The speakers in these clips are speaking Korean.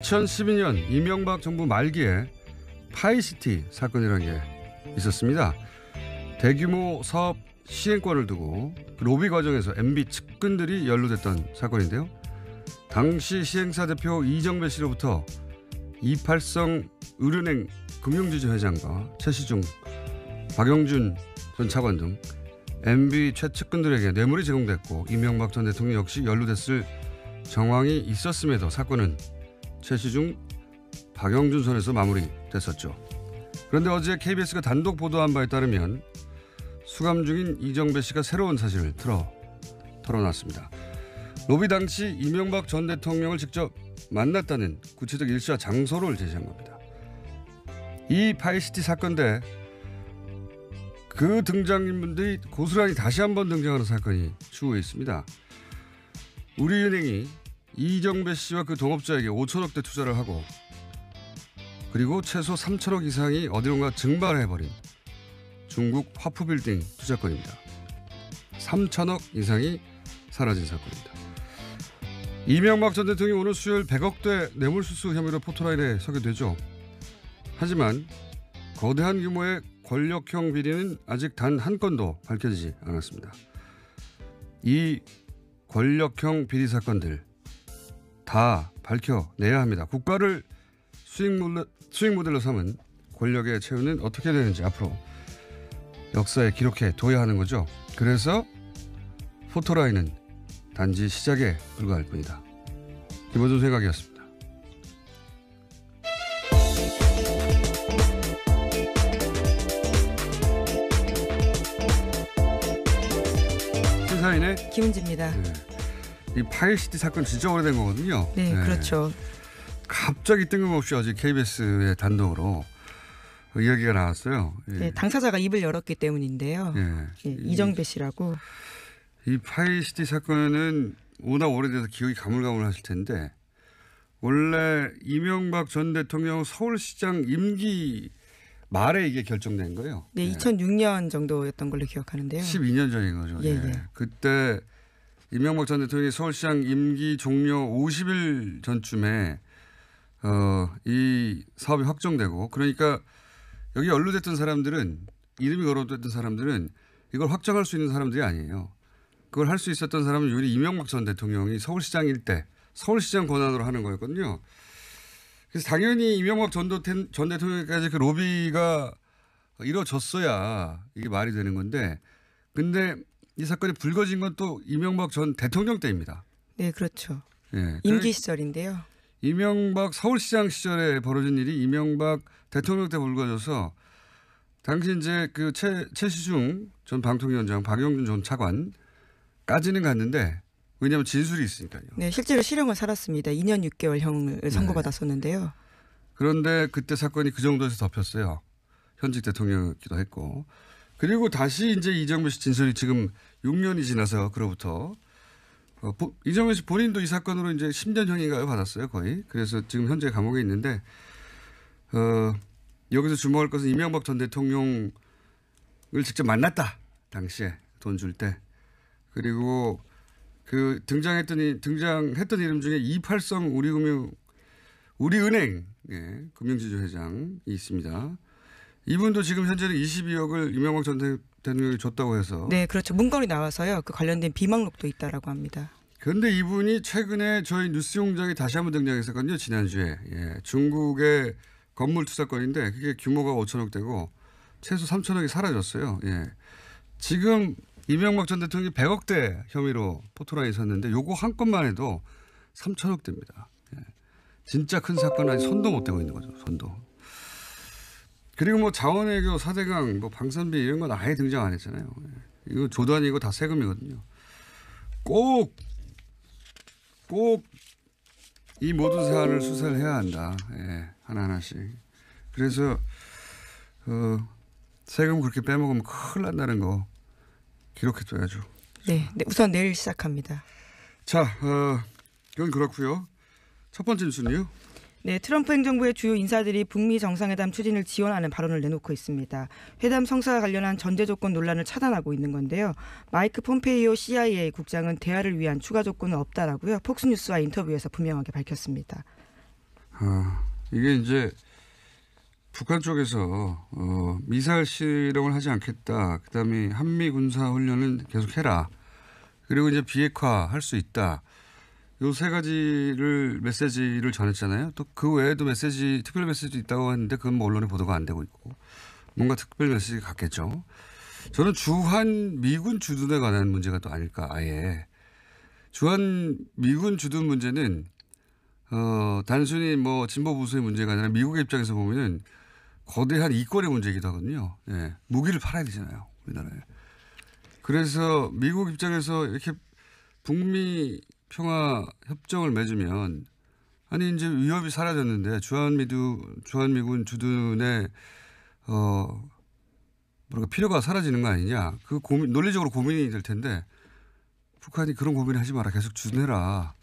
2012년 이명박 정부 말기에 파이시티 사건이라는 게 있었습니다. 대규모 사업 시행권을 두고 그 로비 과정에서 MB 측근들이 연루됐던 사건인데요. 당시 시행사 대표 이정배 씨로부터 이팔성 의륜행 금융지주 회장과 최시중, 박영준 전 차관 등 MB 최측근들에게 뇌물이 제공됐고 이명박 전 대통령 역시 연루됐을 정황이 있었음에도 사건은 최시중 박영준 선에서 마무리됐었죠. 그런데 어제 KBS가 단독 보도한 바에 따르면 수감 중인 이정배 씨가 새로운 사실을 틀어 털어놨습니다. 로비 당시 이명박 전 대통령을 직접 만났다는 구체적 일시와 장소를 제시한 겁니다. 이 파이시티 사건 때그등장인분들이 고스란히 다시 한번 등장하는 사건이 추후에 있습니다. 우리은행이 이정배 씨와 그 동업자에게 5천억대 투자를 하고 그리고 최소 3천억 이상이 어디론가 증발해버린 중국 화프빌딩 투자권입니다. 3천억 이상이 사라진 사건입니다. 이명박 전 대통령이 오늘 수요일 100억대 뇌물수수 혐의로 포토라인에 서게 되죠. 하지만 거대한 규모의 권력형 비리는 아직 단 한 건도 밝혀지지 않았습니다. 이 권력형 비리 사건들 다 밝혀내야 합니다. 국가를 수익, 모델, 수익 모델로 삼은 권력의 최우는 어떻게 되는지 앞으로 역사에 기록해 둬야 하는 거죠. 그래서 포토라인은 단지 시작에 불과할 뿐이다. 김호준 생각이었습니다. 김은지입니다. 네. 이 파일시티 사건 진짜 오래된 거거든요. 네, 네, 그렇죠. 갑자기 뜬금없이 어제 KBS의 단독으로 그 이야기가 나왔어요. 예. 네, 당사자가 입을 열었기 때문인데요. 예. 예, 이정배 씨라고. 이, 파일시티 사건은 워낙 오래돼서 기억이 가물가물하실 텐데 원래 이명박 전 대통령 서울시장 임기 말에 이게 결정된 거예요. 네, 2006년 예. 정도였던 걸로 기억하는데요. 12년 전인 거죠. 예, 예. 예. 그때 이명박 전 대통령이 서울시장 임기 종료 50일 전쯤에 어, 이 사업이 확정되고 그러니까 여기 연루됐던 사람들은 이름이 거론됐던 사람들은 이걸 확정할 수 있는 사람들이 아니에요. 그걸 할 수 있었던 사람은 유리 이명박 전 대통령이 서울시장일 때 서울시장 권한으로 하는 거였거든요. 그래서 당연히 이명박 전, 전 대통령까지 그 로비가 이루어졌어야 이게 말이 되는 건데 근데 이 사건이 불거진 건 또 이명박 전 대통령 때입니다. 네, 그렇죠. 예, 그러니까 임기 시절인데요. 이명박 서울시장 시절에 벌어진 일이 이명박 대통령 때 불거져서 당시 이제 그 최, 최시중 전 방통위원장 박영준 전 차관까지는 갔는데 왜냐하면 진술이 있으니까요. 네, 실제로 실형을 살았습니다. 2년 6개월 형을 네. 선고받았었는데요. 네. 그런데 그때 사건이 그 정도에서 덮였어요. 현직 대통령이기도 했고 그리고 다시 이제 이정미 씨 진술이 지금 6년이 지나서 그로부터 어, 보, 이정미 씨 본인도 이 사건으로 이제 10년형인가요 받았어요 거의. 그래서 지금 현재 감옥에 있는데 어, 여기서 주목할 것은 이명박 전 대통령을 직접 만났다 당시에 돈 줄 때. 그리고 그 등장했더니 등장했던 이름 중에 이팔성 우리금융 우리은행 예, 금융지주회장이 있습니다. 이분도 지금 현재는 22억을 이명박 전 대통령이 줬다고 해서. 네, 그렇죠. 문건이 나와서요. 그 관련된 비망록도 있다라고 합니다. 그런데 이분이 최근에 저희 뉴스 공장에 다시 한번 등장했었거든요. 지난주에. 예. 중국의 건물 투자건인데 그게 규모가 5천억 되고 최소 3천억이 사라졌어요. 예. 지금 이명박 전 대통령이 100억대 혐의로 포토라인에 섰는데 요거 한 건만 해도 3천억 대니다 예. 진짜 큰 사건 아직 손도 못 대고 있는 거죠. 손도. 그리고 뭐 자원외교, 사대강, 뭐 방산비 이런 건 아예 등장 안 했잖아요. 예. 이거 조단이고 다 세금이거든요. 꼭, 꼭 이 모든 사안을 수사를 해야 한다. 예, 하나하나씩. 그래서, 어, 세금 그렇게 빼먹으면 큰일 난다는 거기록해둬야죠 네, 네 우선 내일 시작합니다. 자, 어, 그건 그렇고요. 첫 번째 뉴스는요. 네, 트럼프 행정부의 주요 인사들이 북미 정상회담 추진을 지원하는 발언을 내놓고 있습니다. 회담 성사와 관련한 전제 조건 논란을 차단하고 있는 건데요. 마이크 폼페이오 CIA 국장은 대화를 위한 추가 조건은 없다라고요. 폭스뉴스와 인터뷰에서 분명하게 밝혔습니다. 아, 이게 이제 북한 쪽에서 어, 미사일 실험을 하지 않겠다. 그다음에 한미 군사 훈련은 계속해라. 그리고 이제 비핵화 할 수 있다. 요세 가지를 메시지를 전했잖아요. 또 그 외에도 메시지 특별 메시지 있다고 했는데 그건 뭐 언론에 보도가 안 되고 있고 뭔가 특별 메시지 같겠죠. 저는 주한 미군 주둔에 관한 문제가 또 아닐까 아예 주한 미군 주둔 문제는 어 단순히 뭐 진보 부수의 문제가 아니라 미국의 입장에서 보면은 거대한 이권의 문제이기도 하거든요. 예. 무기를 팔아야 되잖아요. 우리나라에. 그래서 미국 입장에서 이렇게 북미 평화 협정을 맺으면 아니 이제 위협이 사라졌는데 주한미두 주한미군 주둔의 어 뭐랄까 필요가 사라지는 거 아니냐 그 고민 논리적으로 고민이 될 텐데 북한이 그런 고민을 하지 마라 계속 주둔해라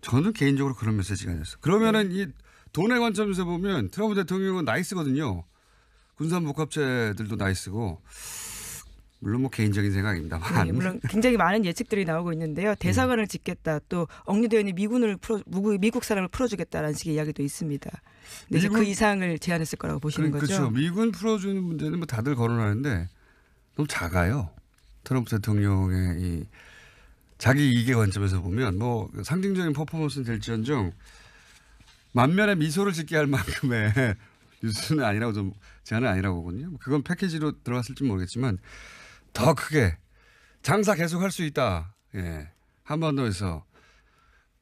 저는 개인적으로 그런 메시지가 아니었어 그러면은 이 돈의 관점에서 보면 트럼프 대통령은 나이스거든요 군산복합체들도 나이스고 물론 뭐 개인적인 생각입니다만. 네, 물론 굉장히 많은 예측들이 나오고 있는데요. 네. 대사관을 짓겠다. 또 억류되어 있 미군을 풀어, 미국 사람을 풀어주겠다라는 식의 이야기도 있습니다. 근데 그 미군, 그 이상을 제안했을 거라고 보시는 그 거죠. 그렇죠. 미군 풀어주는 문제는 뭐 다들 거론하는데 너무 작아요. 트럼프 대통령의 이 자기 이익의 관점에서 보면 뭐 상징적인 퍼포먼스는 될지언정 만면에 미소를 짓게 할 만큼의 뉴스는 아니라고 좀 제안은 아니라고 보거든요. 그건 패키지로 들어갔을지 모르겠지만 더 크게 장사 계속할 수 있다. 예. 한반도에서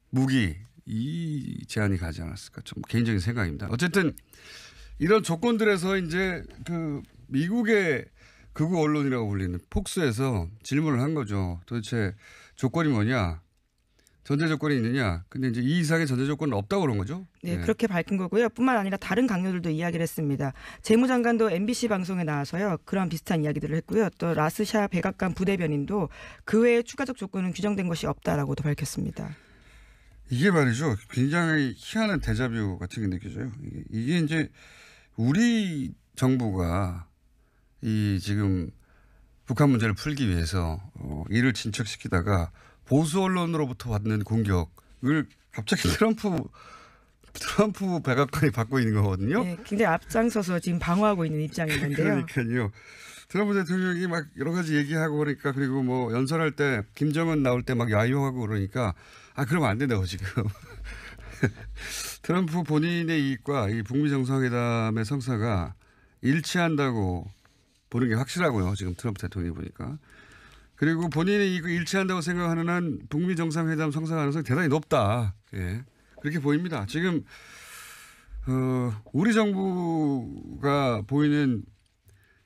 무기 이 제안이 가지 않았을까 좀 개인적인 생각입니다. 어쨌든 이런 조건들에서 이제 그 미국의 극우 언론이라고 불리는 폭스에서 질문을 한 거죠. 도대체 조건이 뭐냐? 전제 조건이 있느냐. 근데 이제 이 이상의 전제 조건은 없다고 그런 거죠? 네, 네, 그렇게 밝힌 거고요. 뿐만 아니라 다른 강요들도 이야기를 했습니다. 재무장관도 MBC 방송에 나와서요. 그런 비슷한 이야기들을 했고요. 또 라스샤 백악관 부대변인도 그 외에 추가적 조건은 규정된 것이 없다라고도 밝혔습니다. 이게 말이죠. 굉장히 희한한 대자뷰 같은 게 느껴져요. 이게 이제 우리 정부가 이 지금 북한 문제를 풀기 위해서 어, 이를 진척시키다가 보수 언론으로부터 받는 공격을 갑자기 네. 트럼프 트럼프 백악관이 받고 있는 거거든요. 네, 굉장히 앞장서서 지금 방어하고 있는 입장인 데요 그러니까요. 트럼프 대통령이 막 여러 가지 얘기하고 그러니까 그리고 뭐 연설할 때 김정은 나올 때 막 야유하고 그러니까 아 그러면 안 된다고 지금 트럼프 본인의 이익과 이 북미 정상회담의 성사가 일치한다고 보는 게 확실하고요. 지금 트럼프 대통령이 보니까 그리고 본인이 이거 일치한다고 생각하는 한 북미 정상회담 성사 가능성이 대단히 높다. 예. 그렇게 보입니다. 지금, 어, 우리 정부가 보이는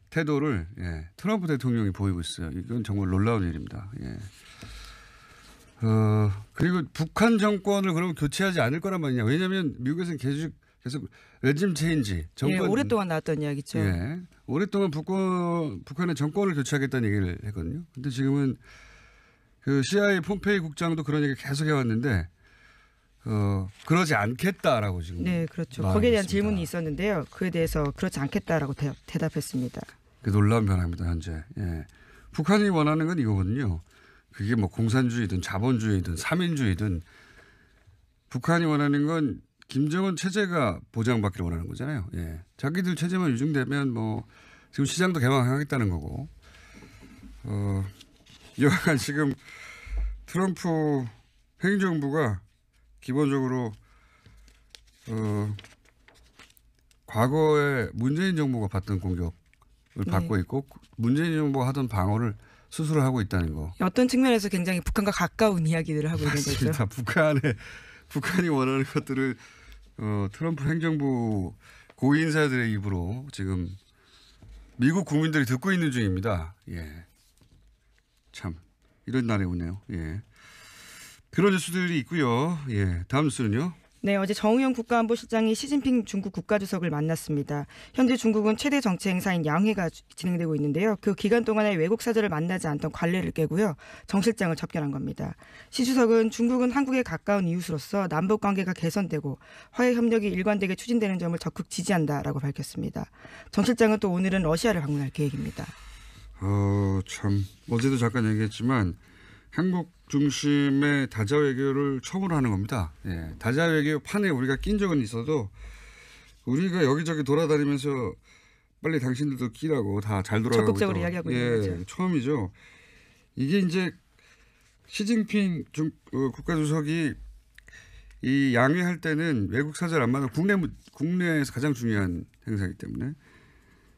태도를, 예, 트럼프 대통령이 보이고 있어요. 이건 정말 놀라운 일입니다. 예. 어, 그리고 북한 정권을 그러면 교체하지 않을 거란 말이냐. 왜냐면 하 미국에서는 계속 계속 레짐 체인지 정권 예, 오랫동안 나왔던 이야기죠. 예, 오랫동안 북권 북한의 정권을 교체하겠다는 얘기를 했거든요. 근데 지금은 그 CIA 폼페이 국장도 그런 얘기 계속 해왔는데 어 그러지 않겠다라고 지금 네 그렇죠. 거기에 대한 있습니다. 질문이 있었는데요. 그에 대해서 그렇지 않겠다라고 대, 답했습니다 그 놀라운 변화입니다 현재. 예. 북한이 원하는 건 이거거든요. 그게 뭐 공산주의든 자본주의든 삼인주의든 북한이 원하는 건 김정은 체제가 보장받기를 원하는 거잖아요. 예. 자기들 체제만 유증되면 뭐 지금 시장도 개방하겠다는 거고. 어, 여하간 지금 트럼프 행정부가 기본적으로 어, 과거에 문재인 정부가 받던 공격을 받고 네. 있고 문재인 정부가 하던 방어를 스스로 하고 있다는 거. 어떤 측면에서 굉장히 북한과 가까운 이야기들을 하고 있는 거죠. 북한의 북한이 원하는 것들을 어, 트럼프 행정부 고인사들의 위 입으로 지금 미국 국민들이 듣고 있는 중입니다. 예. 참 이런 날이 오네요. 예. 그런 뉴스들이 있고요. 예. 다음 뉴스는요. 네, 어제 정우영 국가안보실장이 시진핑 중국 국가주석을 만났습니다. 현재 중국은 최대 정치 행사인 양회가 진행되고 있는데요. 그 기간 동안에 외국 사절을 만나지 않던 관례를 깨고요. 정 실장을 접견한 겁니다. 시 주석은 중국은 한국에 가까운 이웃으로서 남북 관계가 개선되고 화해 협력이 일관되게 추진되는 점을 적극 지지한다라고 밝혔습니다. 정 실장은 또 오늘은 러시아를 방문할 계획입니다. 어, 참 어제도 잠깐 얘기했지만 한국 중심의 다자 외교를 처음으로 하는 겁니다. 예. 다자 외교 판에 우리가 낀 적은 있어도 우리가 여기저기 돌아다니면서 빨리 당신들도 끼라고 다 잘 돌아가고 적극적으로 있다고. 이야기하고 예, 있는 거죠. 처음이죠. 이게 이제 시진핑 중, 어, 국가주석이 이양해할 때는 외국 사절 안 만나 국내 국내에서 가장 중요한 행사이기 때문에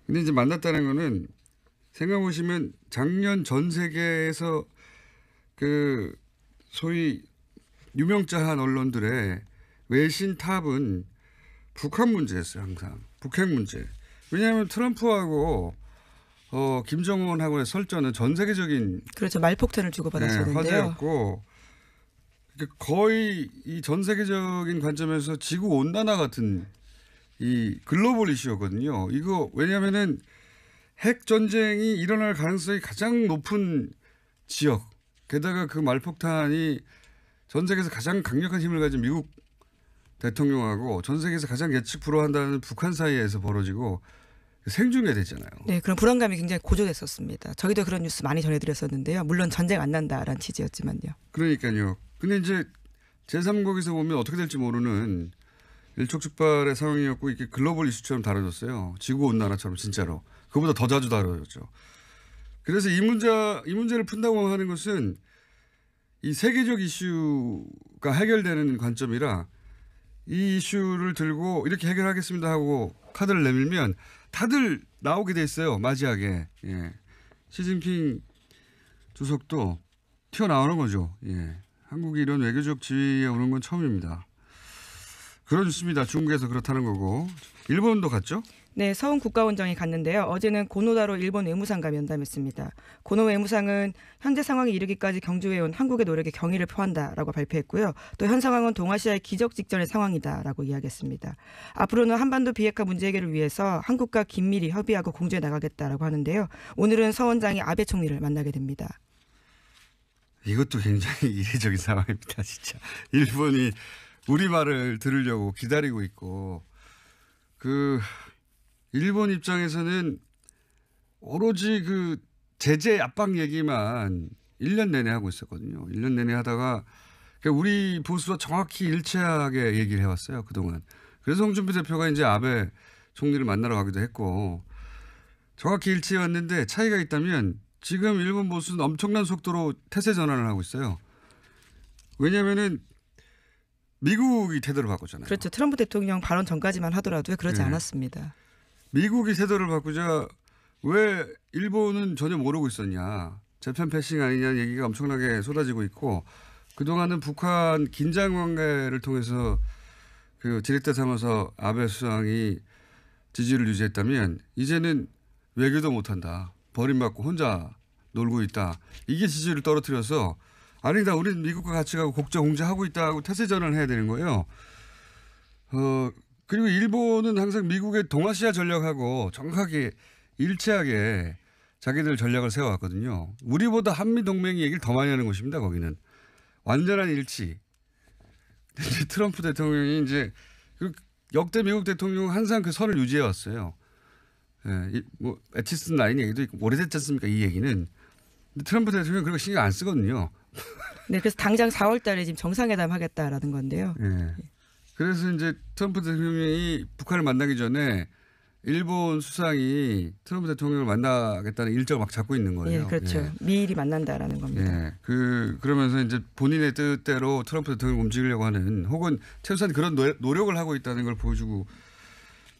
근데 이제 만났다는 거는 생각보시면 해 작년 전 세계에서 그 소위 유명자한 언론들의 외신 탑은 북한 문제였어요 항상 북핵 문제. 왜냐하면 트럼프하고 어, 김정은하고의 설전은 전 세계적인 그렇죠 말폭탄을 주고받았었는데 네, 화제였고 거의 이 전 세계적인 관점에서 지구 온난화 같은 이 글로벌 이슈였거든요. 이거 왜냐하면은 핵 전쟁이 일어날 가능성이 가장 높은 지역 게다가 그 말폭탄이 전 세계에서 가장 강력한 힘을 가진 미국 대통령하고 전 세계에서 가장 예측 불허한다는 북한 사이에서 벌어지고 생중계되잖아요 네, 그런 불안감이 굉장히 고조됐었습니다. 저희도 그런 뉴스 많이 전해드렸었는데요. 물론 전쟁 안 난다라는 취지였지만요. 그러니까요. 근데 이제 제3국에서 보면 어떻게 될지 모르는 일촉즉발의 상황이었고 이게 글로벌 이슈처럼 다뤄졌어요. 지구 온난화처럼 진짜로. 그보다 더 자주 다뤄졌죠. 그래서 이 문제 이 문제를 푼다고 하는 것은 이 세계적 이슈가 해결되는 관점이라 이 이슈를 들고 이렇게 해결하겠습니다 하고 카드를 내밀면 다들 나오게 돼 있어요 맞이하게 예. 시진핑 주석도 튀어나오는 거죠 예. 한국이 이런 외교적 지위에 오는 건 처음입니다 그렇습니다 중국에서 그렇다는 거고 일본도 갔죠 네, 서훈 국가원장이 갔는데요. 어제는 고노다로 일본 외무상과 면담했습니다. 고노 외무상은 현재 상황에 이르기까지 경주해온 한국의 노력에 경의를 표한다라고 발표했고요. 또 현 상황은 동아시아의 기적 직전의 상황이다라고 이야기했습니다. 앞으로는 한반도 비핵화 문제 해결을 위해서 한국과 긴밀히 협의하고 공조해 나가겠다라고 하는데요. 오늘은 서원장이 아베 총리를 만나게 됩니다. 이것도 굉장히 이례적인 상황입니다, 진짜. 일본이 우리 말을 들으려고 기다리고 있고 그 일본 입장에서는 오로지 그 제재 압박 얘기만 1년 내내 하고 있었거든요. 1년 내내 하다가 그러니까 우리 보수와 정확히 일치하게 얘기를 해왔어요. 그동안. 그래서 홍준표 대표가 이제 아베 총리를 만나러 가기도 했고 정확히 일치해왔는데 차이가 있다면 지금 일본 보수는 엄청난 속도로 태세 전환을 하고 있어요. 왜냐면은 미국이 태도를 바꿨잖아요. 그렇죠. 트럼프 대통령 발언 전까지만 하더라도 그러지 네. 않았습니다. 미국이 세도를 바꾸자 왜 일본은 전혀 모르고 있었냐. 재편 패싱 아니냐는 얘기가 엄청나게 쏟아지고 있고 그동안은 북한 긴장 관계를 통해서 그 디렉터 삼아서 아베 수상이 지지를 유지했다면 이제는 외교도 못한다. 버림받고 혼자 놀고 있다. 이게 지지를 떨어뜨려서 아니다. 우리는 미국과 같이 가고 국제 공제하고 있다 하고 태세 전환을 해야 되는 거예요. 어, 그리고 일본은 항상 미국의 동아시아 전략하고 정확하게 일치하게 자기들 전략을 세워왔거든요. 우리보다 한미 동맹 얘기를 더 많이 하는 곳입니다. 거기는 완전한 일치. 이제 트럼프 대통령이 이제 그 역대 미국 대통령 은 항상 그 선을 유지해 왔어요. 예, 뭐 에티슨 라인 얘기도 있고 오래됐지 않습니까? 이 얘기는 트럼프 대통령 그렇게 신경 안 쓰거든요. 네, 그래서 당장 4월달에 지금 정상회담 하겠다라는 건데요. 예. 그래서 이제 트럼프 대통령이 북한을 만나기 전에 일본 수상이 트럼프 대통령을 만나겠다는 일정을 막 잡고 있는 거예요. 예, 그렇죠. 예. 미일 만난다라는 겁니다. 예, 그 그러면서 이제 본인의 뜻대로 트럼프 대통령을 움직이려고 하는 혹은 최소한 그런 노력을 하고 있다는 걸 보여주고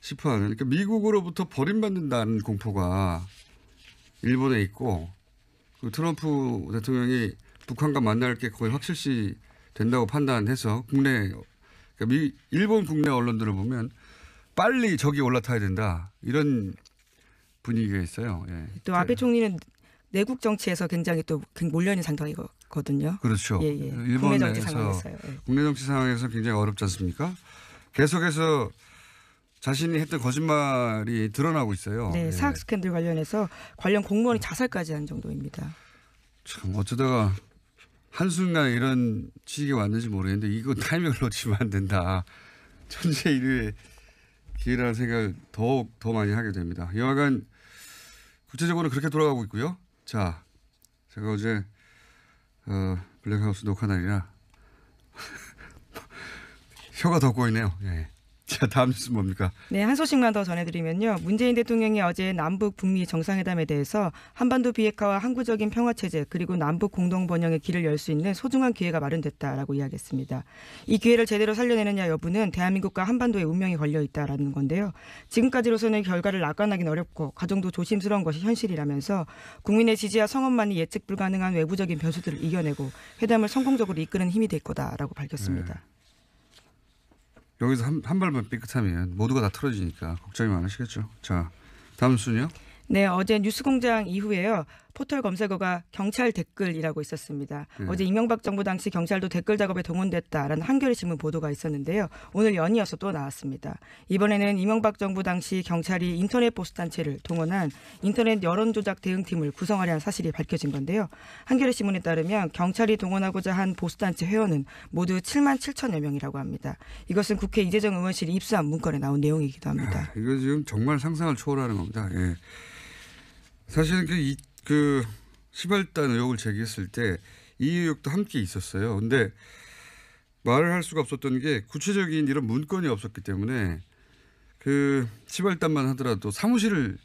싶어하는 그러니까 미국으로부터 버림받는다는 공포가 일본에 있고 그 트럼프 대통령이 북한과 만날 게 거의 확실시 된다고 판단해서 국내 그러니까 미, 일본 국내 언론들을 보면 빨리 적이 올라타야 된다 이런 분위기가 있어요. 예. 또 아베 네. 총리는 내국 정치에서 굉장히 또 몰려있는 상황이거든요. 그렇죠. 예, 예. 국내 정치 상황에서 예. 국내 정치 상황에서 굉장히 어렵지 않습니까? 계속해서 자신이 했던 거짓말이 드러나고 있어요. 네, 예. 사학 스캔들 관련해서 관련 공무원이 자살까지 한 정도입니다. 참 어쩌다가 한순간 이런 취지가 왔는지 모르겠는데 이거 타이밍을 놓치면 안 된다. 천재 인위의 기회라는 생각을 더욱 더 많이 하게 됩니다. 여하간 구체적으로 그렇게 돌아가고 있고요. 자, 제가 어제 어, 블랙하우스 녹화 날이라 혀가 덮고 있네요 예. 자, 다음 뉴스 뭡니까? 네, 한 소식만 더 전해드리면요. 문재인 대통령이 어제 남북 북미 정상회담에 대해서 한반도 비핵화와 항구적인 평화 체제 그리고 남북 공동 번영의 길을 열 수 있는 소중한 기회가 마련됐다라고 이야기했습니다. 이 기회를 제대로 살려내느냐 여부는 대한민국과 한반도의 운명이 걸려 있다라는 건데요. 지금까지로서는 결과를 낙관하기는 어렵고 가정도 조심스러운 것이 현실이라면서 국민의 지지와 성원만이 예측 불가능한 외부적인 변수들을 이겨내고 회담을 성공적으로 이끄는 힘이 될 거다라고 밝혔습니다. 네. 여기서 한, 한 발만 삐끗하면 모두가 다 틀어지니까 걱정이 많으시겠죠. 자, 다음 순요. 네, 어제 뉴스공장 이후에요. 포털 검색어가 경찰 댓글이라고 있었습니다. 네. 어제 이명박 정부 당시 경찰도 댓글 작업에 동원됐다라는 한겨레 신문 보도가 있었는데요. 오늘 연이어서 또 나왔습니다. 이번에는 이명박 정부 당시 경찰이 인터넷 보수 단체를 동원한 인터넷 여론 조작 대응팀을 구성하려는 사실이 밝혀진 건데요. 한겨레 신문에 따르면 경찰이 동원하고자 한 보수 단체 회원은 모두 7만 7천여 명이라고 합니다. 이것은 국회 이재정 의원실이 입수한 문건에 나온 내용이기도 합니다. 야, 아, 이거 지금 정말 상상을 초월하는 겁니다. 예. 사실은 그 이, 그 시발단 의혹을 제기했을 때 이 의혹도 함께 있었어요. 근데 말을 할 수가 없었던 게 구체적인 이런 문건이 없었기 때문에 그 시발단만 하더라도 사무실을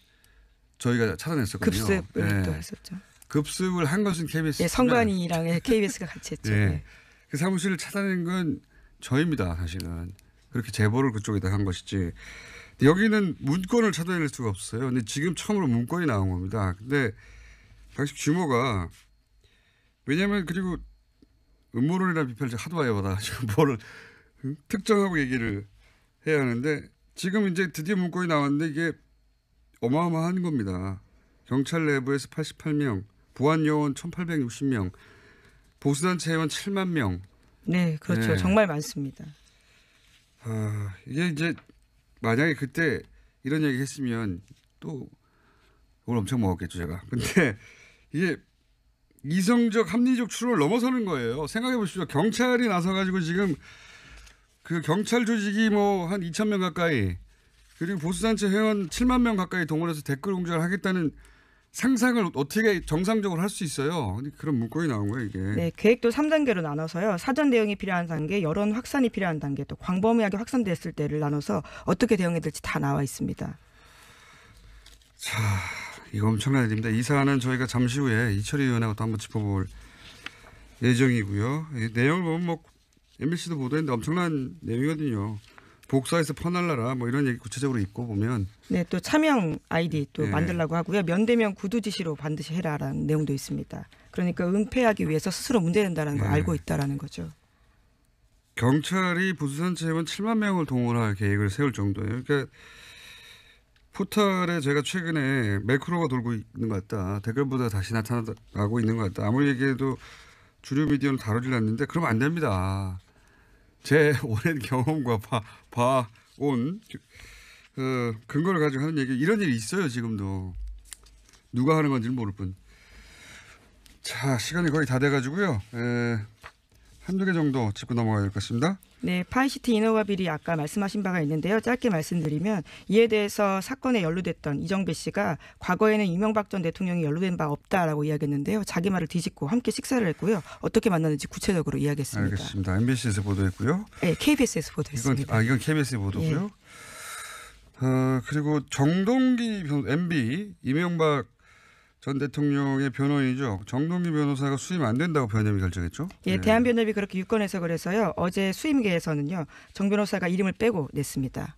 저희가 찾아냈었거든요. 급습을 네. 했었죠. 급습을 한 것은 KBS. 예, 성관이랑 KBS가 같이 했죠. 네. 네. 그 사무실을 찾아낸 건 저입니다, 사실은. 그렇게 제보를 그쪽에다 한 것이지. 여기는 문건을 찾아낼 수가 없어요. 근데 지금 처음으로 문건이 나온 겁니다. 근데 방식 규모가 왜냐하면 그리고 음모론이라 비판을 하도 많이 받아가지고 뭐를 특정하고 얘기를 해야 하는데 지금 이제 드디어 문건이 나왔는데 이게 어마어마한 겁니다. 경찰 내부에서 88명, 보안 요원 1,860명, 보수단체 회원 7만 명. 네, 그렇죠. 네. 정말 많습니다. 아, 이게 이제 만약에 그때 이런 얘기 했으면 또 오늘 엄청 먹었겠죠, 제가. 근데 이게 이성적 합리적 추론을 넘어서는 거예요. 생각해 보십시오. 경찰이 나서 가지고 지금 그 경찰 조직이 뭐한 2천 명 가까이 그리고 보수단체 회원 7만 명 가까이 동원해서 댓글 공조를 하겠다는 상상을 어떻게 정상적으로 할 수 있어요? 그런 문건이 나온 거예요, 이게. 네, 계획도 3단계로 나눠서요. 사전 대응이 필요한 단계, 여론 확산이 필요한 단계, 또 광범위하게 확산됐을 때를 나눠서 어떻게 대응해야 될지 다 나와 있습니다. 자, 이거 엄청난 일입니다. 이 사안은 저희가 잠시 후에 이철희 의원하고 또 한번 짚어볼 예정이고요. 내용을 보면 뭐 MBC도 보도했는데 엄청난 내용이거든요. 복사해서 퍼날라라 뭐 이런 얘기 구체적으로 읽고 보면 네또 차명 아이디 또 네. 만들라고 하고요 면대면 구두 지시로 반드시 해라라는 내용도 있습니다. 그러니까 은폐하기 위해서 스스로 문제된다라는 네. 걸 알고 있다라는 거죠. 경찰이 부수산체은 7만 명을 동원할 계획을 세울 정도예요. 그러니까 포털에 제가 최근에 매크로가 돌고 있는 것 같다. 댓글보다 다시 나타나고 있는 것 같다. 아무리 얘기해도 주류 미디어는 다루질 않는데 그럼 안 됩니다. 제 오랜 경험과 봐온 그 어, 근거를 가지고 하는 얘기 이런 일이 있어요 지금도 누가 하는 건지는 모를 뿐. 자 시간이 거의 다 돼가지고요. 한두 개 정도 짚고 넘어가야 될 것 같습니다. 네, 파인시티 인허가 비리 아까 말씀하신 바가 있는데요. 짧게 말씀드리면 이에 대해서 사건에 연루됐던 이정배 씨가 과거에는 이명박 전 대통령이 연루된 바 없다라고 이야기했는데요. 자기 말을 뒤집고 함께 식사를 했고요. 어떻게 만났는지 구체적으로 이야기했습니다. 알겠습니다. MBC에서 보도했고요. 네, KBS에서 보도했습니다. 이건, 아, 이건 KBS 보도고요. 예. 어, 그리고 정동기 MB 이명박 전 대통령의 변호인이죠. 정동기 변호사가 수임 안 된다고 변협이 호 결정했죠. 예, 네. 대한변협이 그렇게 유권 해서그래서요 어제 수임계에서는요. 정 변호사가 이름을 빼고 냈습니다.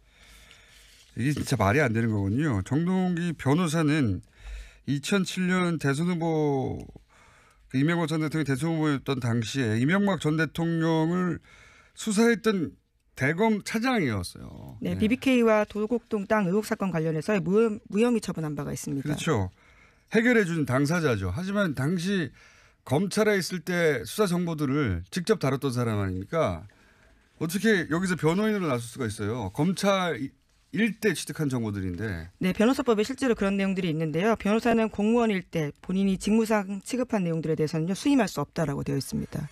이게 진짜 말이 안 되는 거군요. 정동기 변호사는 2007년 대선 후보 그 이명박 전 대통령 이 대선 후보였던 당시에 이명박 전 대통령을 수사했던 대검 차장이었어요. 네, 네. BBK와 도곡동 땅 의혹 사건 관련해서 무혐, 무혐의 처분한 바가 있습니다. 그렇죠. 해결해 준 당사자죠. 하지만 당시 검찰에 있을 때 수사 정보들을 직접 다뤘던 사람 아닙니까? 어떻게 여기서 변호인으로 나설 수가 있어요? 검찰 일대 취득한 정보들인데. 네, 변호사법에 실제로 그런 내용들이 있는데요. 변호사는 공무원일 때 본인이 직무상 취급한 내용들에 대해서는 수임할 수 없다라고 되어 있습니다.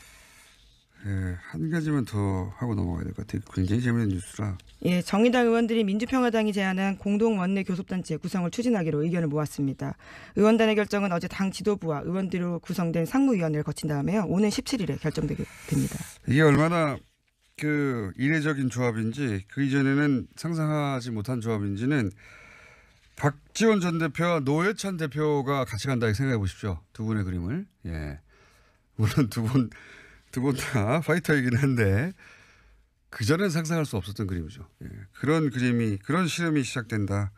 예, 한 가지만 더 하고 넘어가야 될 것 같아요. 굉장히 재미있는 뉴스라. 예, 정의당 의원들이 민주평화당이 제안한 공동 원내 교섭단체 구성을 추진하기로 의견을 모았습니다. 의원단의 결정은 어제 당 지도부와 의원들로 구성된 상무위원회를 거친 다음에 오는 17일에 결정되게 됩니다. 이게 얼마나 그 이례적인 조합인지 그 이전에는 상상하지 못한 조합인지는 박지원 전 대표와 노회찬 대표가 같이 간다 생각해 보십시오. 두 분의 그림을. 예. 물론 두분 두분다 파이터이긴 한데 그전엔 상상할 수 없었던 그림이죠. 예. 그런 그림이 그런 실험이 시작된다.